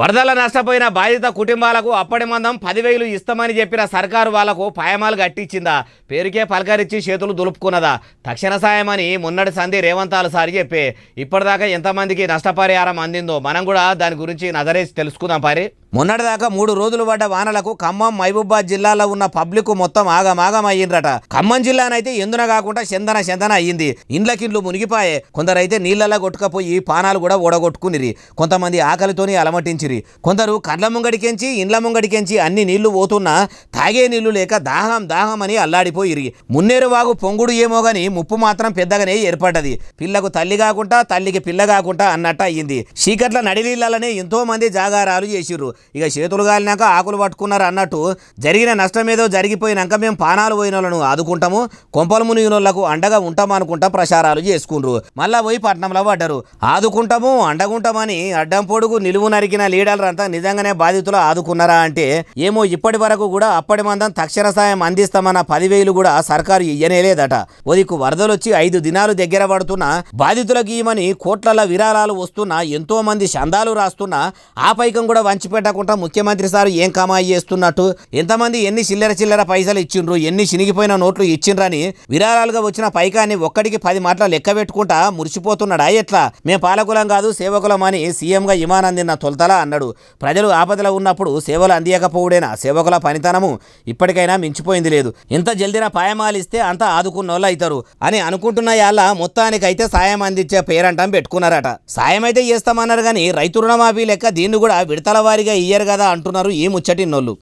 వరదల నష్టపోయిన బాధిత కుటుంబాలకు అప్పటి మందం పదివేలు ఇస్తామని చెప్పిన సర్కారు వాళ్లకు పాయమాలు కట్టించిందా పేరుకే పలకరించి చేతులు దులుపుకున్నదా తక్షణ సాయమని మున్నటి సంధి రేవంతాలు సారి చెప్పే ఇప్పటిదాకా ఎంతమందికి నష్టపరిహారం అందిందో మనం కూడా దాని గురించి నజరేసి తెలుసుకుందాం పరి మొన్నటిదాకా మూడు రోజులు పడ్డ వానలకు ఖమ్మం మహబూబాద్ జిల్లాలో ఉన్న పబ్లిక్ మొత్తం ఆగమాగం అయ్యిందట ఖమ్మం జిల్లానైతే ఎందున కాకుండా చందన చందన అయ్యింది ఇండ్లకిండ్లు మునిగిపాయే కొందరైతే నీళ్ళలా కొట్టుకపోయి పానాలు కూడా ఓడగొట్టుకునిరి కొంతమంది ఆకలితోని అలమటించిరి కొందరు కండ్ల ముంగడికెంచి ఇండ్ల ముంగడికెంచి అన్ని నీళ్లు పోతున్నా తాగే నీళ్లు లేక దాహం దాహం అని అల్లాడిపోయిరి మున్నేరు వాగు పొంగుడు ఏమో గాని ముప్పు మాత్రం పెద్దగానే ఏర్పడ్డది పిల్లకు తల్లి కాకుండా తల్లికి పిల్ల కాకుండా అన్నట్టు అయ్యింది చీకట్ల నడినీళ్ళనే ఎంతో మంది జాగారాలు చేసిర్రు ఇక చేతులు గాలినాక ఆకులు పట్టుకున్నారు అన్నట్టు జరిగిన నష్టం ఏదో జరిగిపోయినాక మేము పానాలు పోయిన వాళ్ళను ఆదుకుంటాము కొంపలు మునిగిన వాళ్ళకు అండగా ఉంటామనుకుంటా ప్రచారాలు చేసుకుండ్రు మళ్ళా పోయి పట్నంలో పడ్డారు ఆదుకుంటాము అండగుంటామని అడ్డం పొడుగు నిలువు నరికిన లీడర్లంతా నిజంగానే బాధితులు ఆదుకున్నారా అంటే ఏమో ఇప్పటి వరకు కూడా అప్పటి మందం తక్షణ సాయం అందిస్తామన్న పదివేలు కూడా సర్కారు ఇయ్యనేలేదట ఒదికు వరదలు వచ్చి ఐదు దినాలు దగ్గర పడుతున్నా బాధితులకు ఇవ్వమని కోట్లల విరాళాలు వస్తున్నా ఎంతో మంది చందాలు రాస్తున్నా ఆ పైకం కూడా వంచిపెట్ట కాకుండా ముఖ్యమంత్రి సారు ఏం కమాయి చేస్తున్నట్టు ఎంతమంది ఎన్ని చిల్లర చిల్లర పైసలు ఇచ్చిండ్రు ఎన్ని చినిగిపోయిన నోట్లు ఇచ్చిండ్రని విరాళాలుగా వచ్చిన పైకాన్ని ఒక్కడికి పది మాటలు లెక్క పెట్టుకుంటా మురిసిపోతున్నాడా ఎట్లా మేము పాలకులం కాదు సేవకులం అని సీఎంగా ఇమానందిన తొలతలా అన్నాడు ప్రజలు ఆపదలో ఉన్నప్పుడు సేవలు అందియకపోవడేనా సేవకుల పనితనము ఇప్పటికైనా మించిపోయింది లేదు ఎంత జల్దిన పాయమాలిస్తే అంతా ఆదుకున్నోళ్ళు అవుతారు అని అనుకుంటున్న యాళ్ళ మొత్తానికైతే సాయం అందించే పేరంటం పెట్టుకున్నారట సాయం అయితే చేస్తామన్నారు కానీ రైతు రుణమాఫీ లెక్క దీన్ని కూడా విడతల వారిగా ఇయ్యరు కదా అంటున్నారు ఏ నోళ్ళు